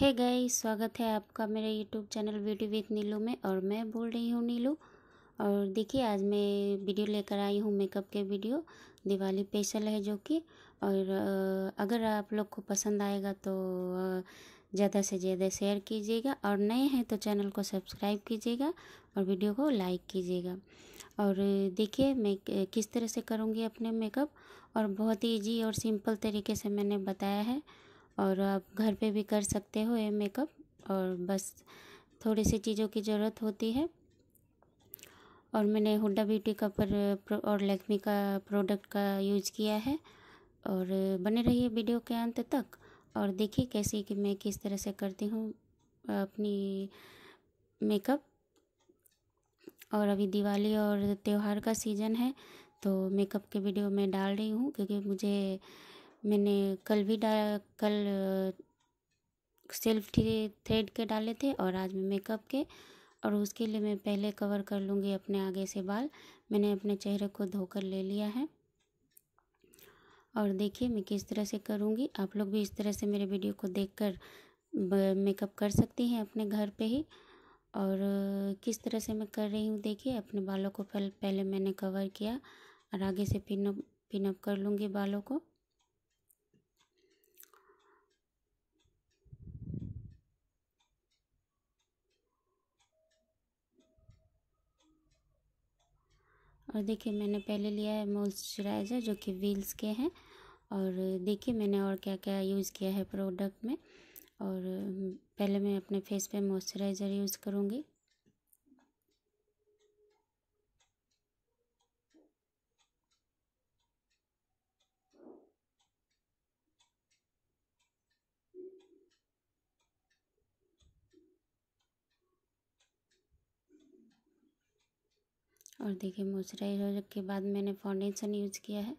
हे गाय स्वागत है आपका मेरे YouTube channel beauty with Neelu में और मैं बोल रही हूँ नीलू और देखिए आज मैं वीडियो लेकर आई हूँ मेकअप के वीडियो दिवाली स्पेशल है जो कि और अगर आप लोग को पसंद आएगा तो ज़्यादा से ज़्यादा शेयर कीजिएगा और नए हैं तो चैनल को सब्सक्राइब कीजिएगा और वीडियो को लाइक कीजिएगा और देखिए मैं किस तरह से करूँगी अपने मेकअप और बहुत ईजी और सिंपल तरीके से मैंने बताया है और आप घर पे भी कर सकते हो ये मेकअप और बस थोड़ी सी चीज़ों की ज़रूरत होती है और मैंने हुडा ब्यूटी का पर और लैक्मी का प्रोडक्ट का यूज़ किया है और बने रहिए वीडियो के अंत तक और देखिए कैसे कि मैं किस तरह से करती हूँ अपनी मेकअप और अभी दिवाली और त्यौहार का सीज़न है तो मेकअप के वीडियो मैं डाल रही हूँ क्योंकि मुझे मैंने कल भी डा कल सेल्फ थ्रेड के डाले थे और आज मैं मेकअप के और उसके लिए मैं पहले कवर कर लूँगी अपने आगे से बाल मैंने अपने चेहरे को धोकर ले लिया है और देखिए मैं किस तरह से करूँगी आप लोग भी इस तरह से मेरे वीडियो को देखकर मेकअप कर सकती हैं अपने घर पे ही और किस तरह से मैं कर रही हूँ देखिए अपने बालों को पहले पहले मैंने कवर किया और आगे से पिनअप पिनअप कर लूँगी बालों को और देखिए मैंने पहले लिया है मॉइस्चराइज़र जो कि व्हील्स के हैं और देखिए मैंने और क्या क्या यूज़ किया है प्रोडक्ट में और पहले मैं अपने फेस पे मॉइस्चराइज़र यूज़ करूँगी और देखिए मॉइस्चराइजर के बाद मैंने फाउंडेशन यूज़ किया है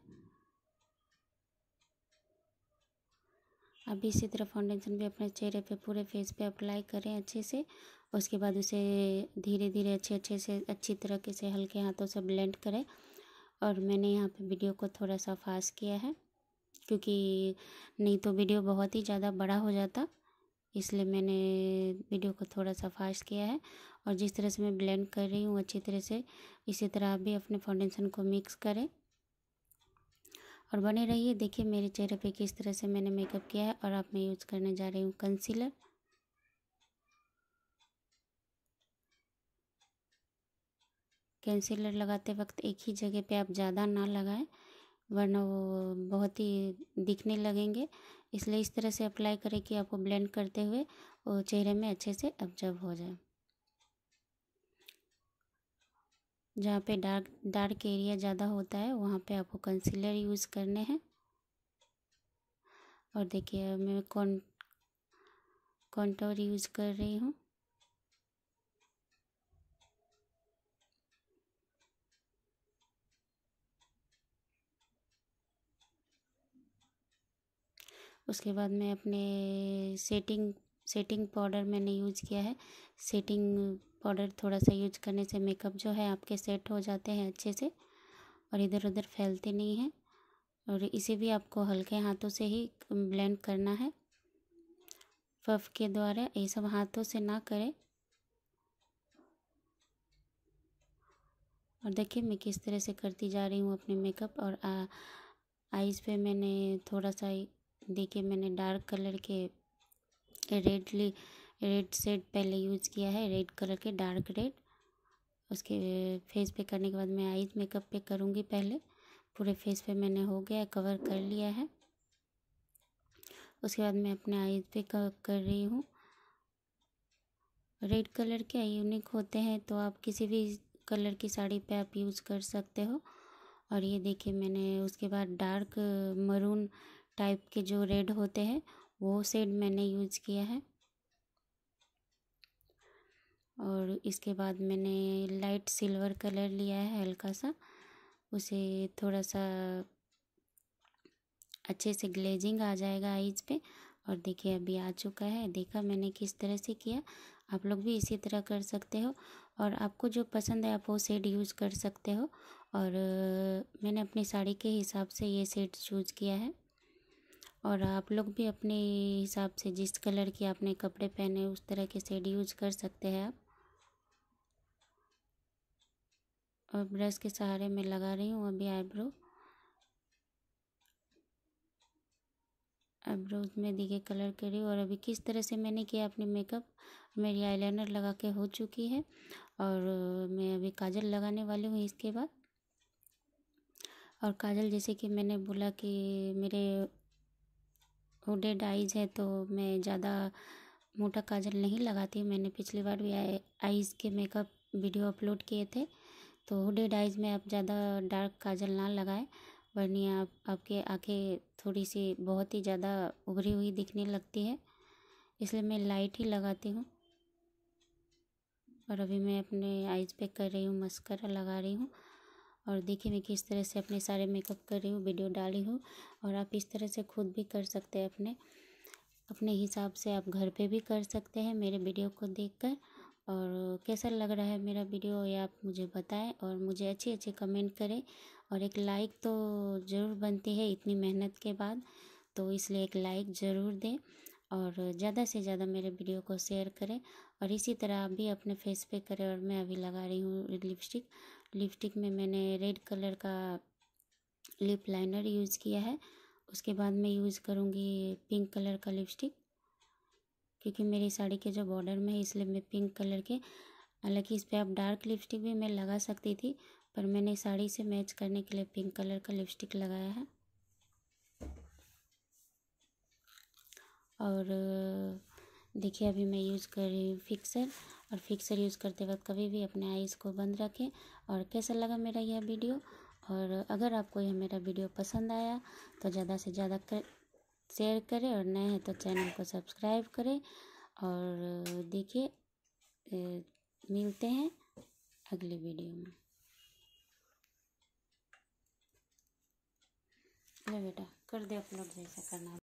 अभी इसी तरह फाउंडेशन भी अपने चेहरे पे पूरे फेस पे अप्लाई करें अच्छे से उसके बाद उसे धीरे धीरे अच्छे अच्छे से अच्छी तरह से हल्के हाथों से ब्लेंड करें और मैंने यहाँ पे वीडियो को थोड़ा सा फास्ट किया है क्योंकि नहीं तो वीडियो बहुत ही ज़्यादा बड़ा हो जाता इसलिए मैंने वीडियो को थोड़ा सा फास्ट किया है और जिस तरह से मैं ब्लेंड कर रही हूँ अच्छी तरह से इसी तरह आप भी अपने फाउंडेशन को मिक्स करें और बने रहिए देखिए मेरे चेहरे पे किस तरह से मैंने मेकअप किया है और आप मैं यूज़ करने जा रही हूँ कंसीलर कंसीलर लगाते वक्त एक ही जगह पे आप ज़्यादा ना लगाएं वरना वो बहुत ही दिखने लगेंगे इसलिए इस तरह से अप्लाई करें कि आपको ब्लेंड करते हुए वो चेहरे में अच्छे से ऑब्जर्व हो जाए जहाँ पे डार्क डार्क एरिया ज़्यादा होता है वहाँ पे आपको कंसीलर यूज़ करने हैं और देखिए मैं कौन कॉन्टोर यूज़ कर रही हूँ उसके बाद मैं अपने सेटिंग सेटिंग पाउडर मैंने यूज़ किया है सेटिंग पाउडर थोड़ा सा यूज करने से मेकअप जो है आपके सेट हो जाते हैं अच्छे से और इधर उधर फैलते नहीं हैं और इसे भी आपको हल्के हाथों से ही ब्लेंड करना है पफ के द्वारा ये सब हाथों से ना करें और देखिए मैं किस तरह से करती जा रही हूँ अपने मेकअप और आइज़ पे मैंने थोड़ा सा देखिए मैंने डार्क कलर के रेड ली रेड सेट पहले यूज़ किया है रेड कलर के डार्क रेड उसके फेस पे करने के बाद मैं आईज मेकअप पे करूँगी पहले पूरे फेस पे मैंने हो गया कवर कर लिया है उसके बाद मैं अपने आईज पे कवर कर रही हूँ रेड कलर के यूनिक होते हैं तो आप किसी भी कलर की साड़ी पे आप यूज़ कर सकते हो और ये देखिए मैंने उसके बाद डार्क मरून टाइप के जो रेड होते हैं वो सेड मैंने यूज़ किया है और इसके बाद मैंने लाइट सिल्वर कलर लिया है हल्का सा उसे थोड़ा सा अच्छे से ग्लेजिंग आ जाएगा आइज़ पे और देखिए अभी आ चुका है देखा मैंने किस तरह से किया आप लोग भी इसी तरह कर सकते हो और आपको जो पसंद है आप वो सेड यूज़ कर सकते हो और मैंने अपनी साड़ी के हिसाब से ये सेट चूज़ किया है और आप लोग भी अपने हिसाब से जिस कलर के आपने कपड़े पहने उस तरह के शेड यूज कर सकते हैं आप और ब्रश के सहारे में लगा रही हूँ अभी आईब्रो आईब्रोज में दिखे कलर कर रही हूँ और अभी किस तरह से मैंने किया अपनी मेकअप मेरी आईलाइनर लगा के हो चुकी है और मैं अभी काजल लगाने वाली हूँ इसके बाद और काजल जैसे कि मैंने बोला कि मेरे हुडेड आइज़ है तो मैं ज़्यादा मोटा काजल नहीं लगाती मैंने पिछली बार भी आइज़ के मेकअप वीडियो अपलोड किए थे तो हुडेड आइज़ में आप ज़्यादा डार्क काजल ना लगाएं वरनी आप आपके आंखें थोड़ी सी बहुत ही ज़्यादा उभरी हुई दिखने लगती है इसलिए मैं लाइट ही लगाती हूँ और अभी मैं अपने आइज़ पे कर रही हूँ मस्करा लगा रही हूँ और देखिए मैं किस तरह से अपने सारे मेकअप कर रही हूँ वीडियो डाली हूँ और आप इस तरह से खुद भी कर सकते हैं अपने अपने हिसाब से आप घर पे भी कर सकते हैं मेरे वीडियो को देखकर और कैसा लग रहा है मेरा वीडियो ये आप मुझे बताएं और मुझे अच्छे अच्छे कमेंट करें और एक लाइक तो ज़रूर बनती है इतनी मेहनत के बाद तो इसलिए एक लाइक ज़रूर दें और ज़्यादा से ज़्यादा मेरे वीडियो को शेयर करें और इसी तरह आप भी अपने फेस पे करें और मैं अभी लगा रही हूँ लिपस्टिक लिपस्टिक में मैंने रेड कलर का लिप लाइनर यूज़ किया है उसके बाद मैं यूज़ करूँगी पिंक कलर का लिपस्टिक क्योंकि मेरी साड़ी के जो बॉर्डर में है इसलिए मैं पिंक कलर के हालांकि इस पर आप डार्क लिपस्टिक भी मैं लगा सकती थी पर मैंने साड़ी से मैच करने के लिए पिंक कलर का लिपस्टिक लगाया है और देखिए अभी मैं यूज़ कर रही हूँ फिक्सर और फिक्सर यूज़ करते वक्त कभी भी अपने आईज़ को बंद रखें और कैसा लगा मेरा यह वीडियो और अगर आपको यह मेरा वीडियो पसंद आया तो ज़्यादा से ज़्यादा कर शेयर करें और नए हैं तो चैनल को सब्सक्राइब करें और देखिए मिलते हैं अगले वीडियो में बेटा कर दे अपलोड जैसा करना